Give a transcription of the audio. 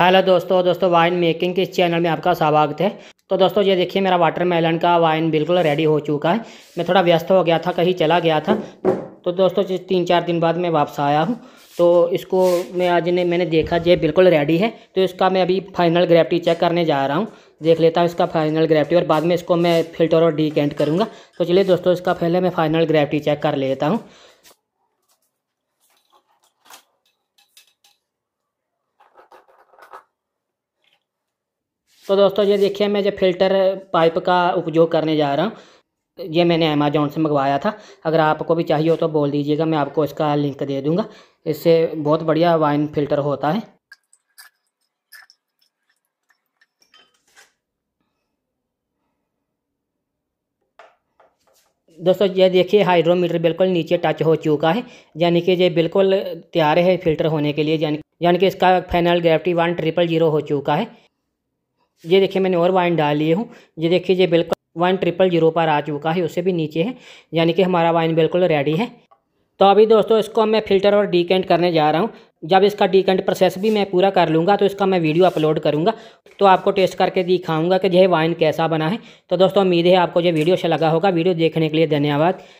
hello दोस्तों दोस्तों wine making के इस चैनल में आपका स्वागत है तो दोस्तों ये देखिए मेरा वाटरमेलन का वाइन बिल्कुल रेडी हो चुका है मैं थोड़ा व्यस्त हो गया था कहीं चला गया था तो दोस्तों तीन चार दिन बाद मैं वापस आया हूँ तो इसको मैं आज ने मैंने देखा ये बिल्कुल रेडी है तो इसका मैं अभी फाइनल ग्रेविटी चेक करने जा रहा हूँ देख लेता हूँ इसका फाइनल ग्रेविटी और बाद में इसको मैं फिल्टर और डी करूँगा तो चलिए दोस्तों इसका पहले मैं फाइनल ग्रेविटी चेक कर लेता हूँ तो दोस्तों ये देखिए मैं जो फ़िल्टर पाइप का उपयोग करने जा रहा हूँ ये मैंने अमेजोन से मंगवाया था अगर आपको भी चाहिए हो तो बोल दीजिएगा मैं आपको इसका लिंक दे दूँगा इससे बहुत बढ़िया वाइन फ़िल्टर होता है दोस्तों ये देखिए हाइड्रोमीटर बिल्कुल नीचे टच हो चुका है यानी कि ये बिल्कुल तैयार है फिल्टर होने के लिए यानी यानी कि इसका final gravity one triple zero हो चुका है ये देखिए मैंने और वाइन डाल लिए हूँ ये देखिए ये बिल्कुल वन ट्रिपल जीरो पर आ चुका है उससे भी नीचे है यानी कि हमारा वाइन बिल्कुल रेडी है तो अभी दोस्तों इसको मैं फ़िल्टर और डीकेंट करने जा रहा हूँ जब इसका डीकेंट प्रोसेस भी मैं पूरा कर लूँगा तो इसका मैं वीडियो अपलोड करूँगा तो आपको टेस्ट करके दिखाऊँगा कि यह वाइन कैसा बना है तो दोस्तों उम्मीद है आपको जो वीडियो अच्छा लगा होगा वीडियो देखने के लिए धन्यवाद